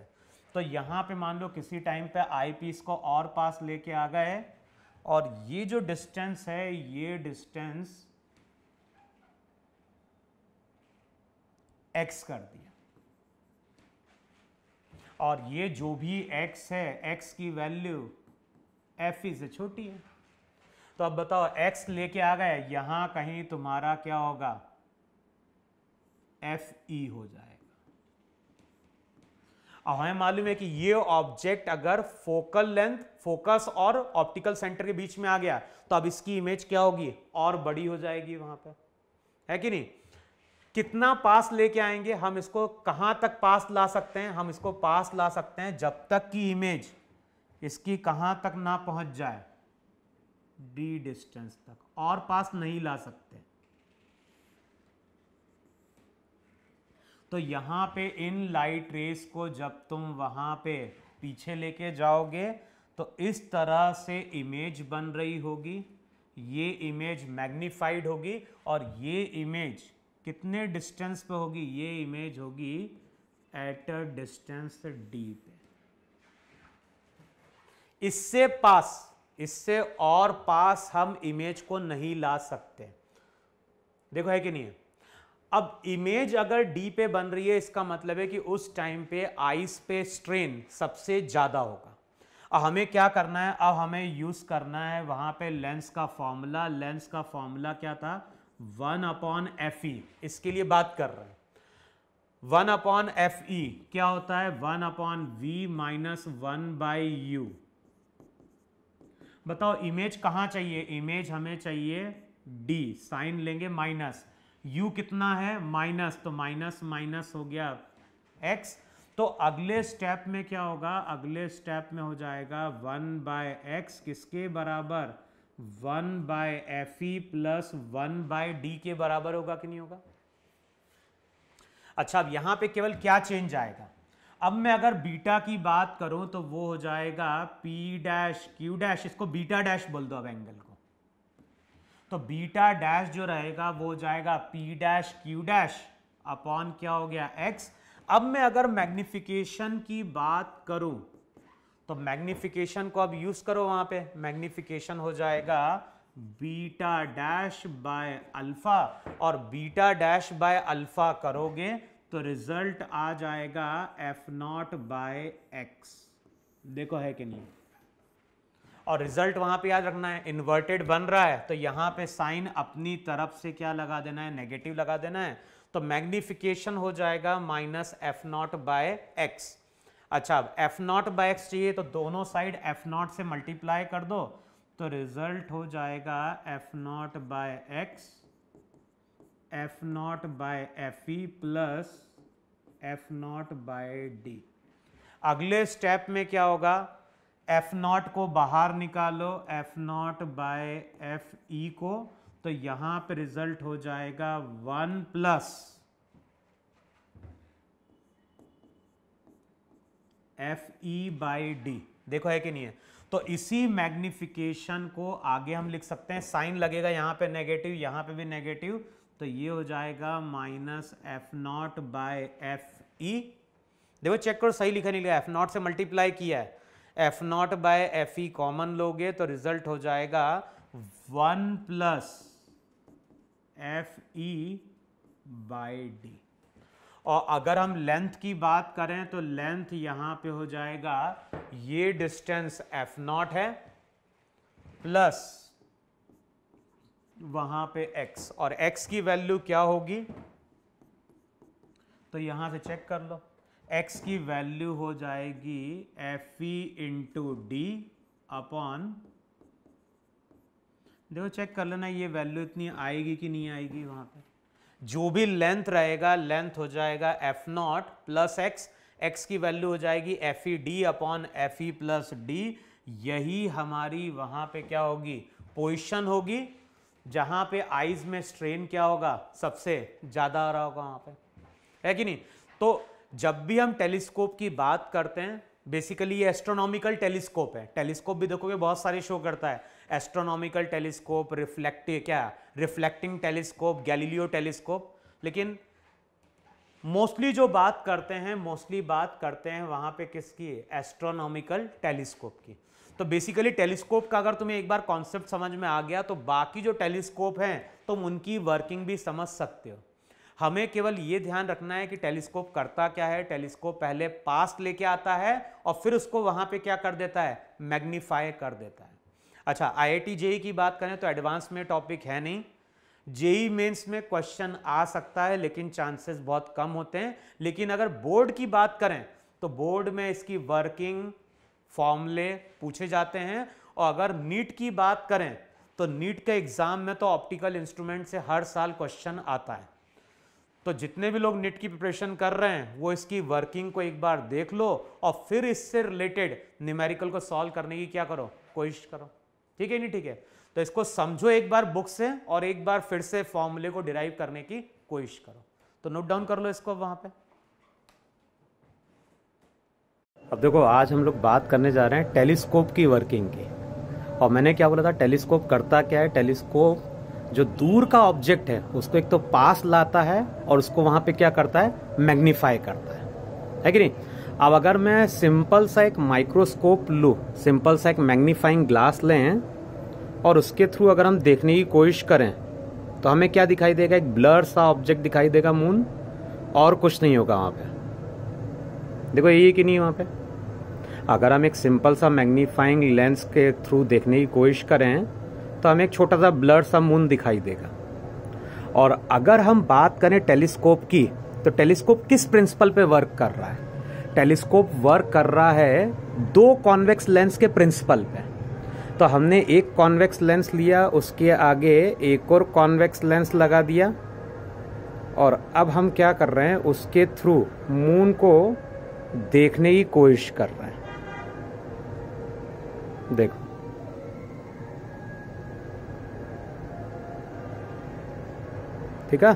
तो यहाँ पे मान लो किसी टाइम पे आईपीस को और पास लेके आ गए और ये जो डिस्टेंस है ये डिस्टेंस एक्स कर दिया और ये जो भी एक्स है एक्स की वैल्यू एफ ई से छोटी है तो अब बताओ एक्स लेके आ गए यहां कहीं तुम्हारा क्या होगा एफ ई e हो जाएगा हमें मालूम है कि ये ऑब्जेक्ट अगर फोकल लेंथ फोकस और ऑप्टिकल सेंटर के बीच में आ गया तो अब इसकी इमेज क्या होगी और बड़ी हो जाएगी वहां पर है कि नहीं कितना पास लेके आएंगे हम इसको कहां तक पास ला सकते हैं हम इसको पास ला सकते हैं जब तक की इमेज इसकी कहाँ तक ना पहुँच जाए डी डिस्टेंस तक और पास नहीं ला सकते तो यहाँ पे इन लाइट रेस को जब तुम वहाँ पे पीछे लेके जाओगे तो इस तरह से इमेज बन रही होगी ये इमेज मैग्नीफाइड होगी और ये इमेज कितने डिस्टेंस पे होगी ये इमेज होगी एट अ डिस्टेंस डी इससे पास इससे और पास हम इमेज को नहीं ला सकते देखो है कि नहीं है अब इमेज अगर डी पे बन रही है इसका मतलब है कि उस टाइम पे आइस पे स्ट्रेन सबसे ज़्यादा होगा अब हमें क्या करना है अब हमें यूज़ करना है वहां पे लेंस का फॉर्मूला लेंस का फॉर्मूला क्या था वन अपॉन एफ ई इसके लिए बात कर रहे हैं वन अपॉन एफ ई क्या होता है one upon V minus one by U बताओ इमेज कहाँ चाहिए इमेज हमें चाहिए डी साइन लेंगे माइनस यू कितना है माइनस तो माइनस माइनस हो गया एक्स तो अगले स्टेप में क्या होगा अगले स्टेप में हो जाएगा वन बाय एक्स किसके बराबर one by F E plus one by D के बराबर होगा कि नहीं होगा अच्छा अब यहां पे केवल क्या चेंज आएगा अब मैं अगर बीटा की बात करूं तो वो हो जाएगा पी डैश क्यू डैश इसको बीटा डैश बोल दो अब एंगल को तो बीटा डैश जो रहेगा वो हो जाएगा P dash Q dash upon क्या हो गया एक्स अब मैं अगर मैग्निफिकेशन की बात करूं तो मैग्निफिकेशन को अब यूज करो वहां पे मैग्निफिकेशन हो जाएगा बीटा डैश बाय अल्फा और बीटा डैश बाय अल्फा करोगे तो रिजल्ट आ जाएगा एफ नॉट बाय एक्स देखो है कि नहीं और रिजल्ट वहां पे याद रखना है इन्वर्टेड बन रहा है तो यहां पे साइन अपनी तरफ से क्या लगा देना है नेगेटिव लगा देना है तो मैग्निफिकेशन हो जाएगा minus F nought by X अच्छा अब एफ नॉट बाय एक्स चाहिए तो दोनों साइड एफ नॉट से मल्टीप्लाई कर दो तो रिजल्ट हो जाएगा F nought by X F nought by F E plus F nought by D अगले स्टेप में क्या होगा एफ नॉट को बाहर निकालो F nought by F E को तो यहां पे रिजल्ट हो जाएगा one plus F E by D देखो है कि नहीं है तो इसी मैग्निफिकेशन को आगे हम लिख सकते हैं साइन लगेगा यहाँ पे नेगेटिव यहाँ पे भी नेगेटिव तो ये हो जाएगा minus F nought by F E देखो चेक करो सही लिखा नहीं लिखा एफ नॉट से मल्टीप्लाई किया है F nought by F E common लोगे तो रिजल्ट हो जाएगा one plus F E by D और अगर हम लेंथ की बात करें तो लेंथ यहां पे हो जाएगा ये डिस्टेंस एफ नॉट है प्लस वहां पे एक्स और एक्स की वैल्यू क्या होगी तो यहां से चेक कर लो एक्स की वैल्यू हो जाएगी F E into D upon देखो चेक कर लेना ये वैल्यू इतनी आएगी कि नहीं आएगी वहां पे जो भी लेंथ रहेगा लेंथ हो जाएगा F nought plus X X की वैल्यू हो जाएगी F E D upon F E e plus D यही हमारी वहां पे क्या होगी पोजिशन होगी जहां पे आइज में स्ट्रेन क्या होगा सबसे ज़्यादा आ रहा होगा वहां पे है कि नहीं तो जब भी हम टेलीस्कोप की बात करते हैं बेसिकली ये एस्ट्रोनॉमिकल टेलीस्कोप है टेलीस्कोप भी देखोगे बहुत सारे शो करता है एस्ट्रोनॉमिकल टेलीस्कोप रिफ्लेक्टिव क्या रिफ्लेक्टिंग टेलीस्कोप गैलीलियो टेलीस्कोप लेकिन मोस्टली जो बात करते हैं मोस्टली बात करते हैं वहाँ पे किसकी एस्ट्रोनॉमिकल टेलीस्कोप की तो बेसिकली टेलीस्कोप का अगर तुम्हें एक बार कॉन्सेप्ट समझ में आ गया तो बाकी जो टेलीस्कोप हैं तुम उनकी वर्किंग भी समझ सकते हो हमें केवल ये ध्यान रखना है कि टेलीस्कोप करता क्या है टेलीस्कोप पहले पास लेके आता है और फिर उसको वहाँ पे क्या कर देता है मैग्नीफाई कर देता है अच्छा आईआईटी जेई e की बात करें तो एडवांस में टॉपिक है नहीं जेई मेंस e e में क्वेश्चन आ सकता है लेकिन चांसेस बहुत कम होते हैं लेकिन अगर बोर्ड की बात करें तो बोर्ड में इसकी वर्किंग फॉर्मले पूछे जाते हैं और अगर नीट की बात करें तो नीट के एग्ज़ाम में तो ऑप्टिकल इंस्ट्रूमेंट से हर साल क्वेश्चन आता है तो जितने भी लोग नीट की प्रिपरेशन कर रहे हैं वो इसकी वर्किंग को एक बार देख लो और फिर इससे रिलेटेड न्यूमेरिकल को सॉल्व करने की क्या करो कोशिश करो ठीक है नहीं ठीक है तो इसको समझो एक बार बुक से और एक बार फिर से फॉर्मूले को डिराइव करने की कोशिश करो तो नोट डाउन कर लो इसको वहां पे अब देखो आज हम लोग बात करने जा रहे हैं टेलीस्कोप की वर्किंग की और मैंने क्या बोला था टेलीस्कोप करता क्या है टेलीस्कोप जो दूर का ऑब्जेक्ट है उसको एक तो पास लाता है और उसको वहां पे क्या करता है मैग्नीफाई करता है है कि नहीं अब अगर मैं सिंपल सा एक माइक्रोस्कोप लूँ सिंपल सा एक मैग्नीफाइंग ग्लास लें और उसके थ्रू अगर हम देखने की कोशिश करें तो हमें क्या दिखाई देगा एक ब्लर सा ऑब्जेक्ट दिखाई देगा मून और कुछ नहीं होगा वहाँ पे देखो यही कि नहीं वहाँ पे अगर हम एक सिंपल सा मैग्नीफाइंग लेंस के थ्रू देखने की कोशिश करें तो हमें एक छोटा सा ब्लर सा मून दिखाई देगा और अगर हम बात करें टेलीस्कोप की तो टेलीस्कोप किस प्रिंसिपल पे वर्क कर रहा है टेलीस्कोप वर्क कर रहा है दो कॉन्वेक्स लेंस के प्रिंसिपल पे तो हमने एक कॉन्वेक्स लेंस लिया उसके आगे एक और कॉन्वेक्स लेंस लगा दिया और अब हम क्या कर रहे हैं उसके थ्रू मून को देखने की कोशिश कर रहे हैं देखो ठीक है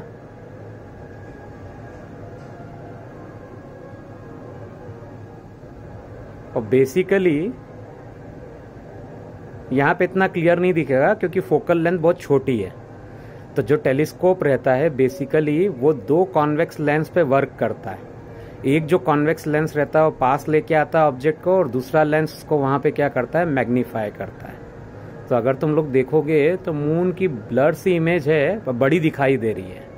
और बेसिकली यहाँ पे इतना क्लियर नहीं दिखेगा क्योंकि फोकल लेंथ बहुत छोटी है तो जो टेलीस्कोप रहता है बेसिकली वो दो कॉन्वेक्स लेंस पे वर्क करता है एक जो कॉन्वेक्स लेंस रहता है वो पास लेके आता है ऑब्जेक्ट को और दूसरा लेंस को वहाँ पे क्या करता है मैग्नीफाई करता है तो अगर तुम लोग देखोगे तो मून की ब्लर सी इमेज है पर बड़ी दिखाई दे रही है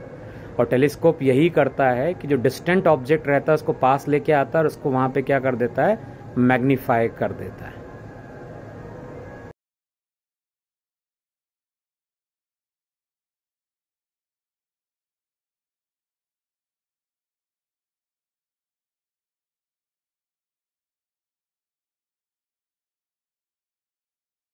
और टेलीस्कोप यही करता है कि जो डिस्टेंट ऑब्जेक्ट रहता है उसको पास लेके आता है और उसको वहाँ पे क्या कर देता है मैग्नीफाई कर देता है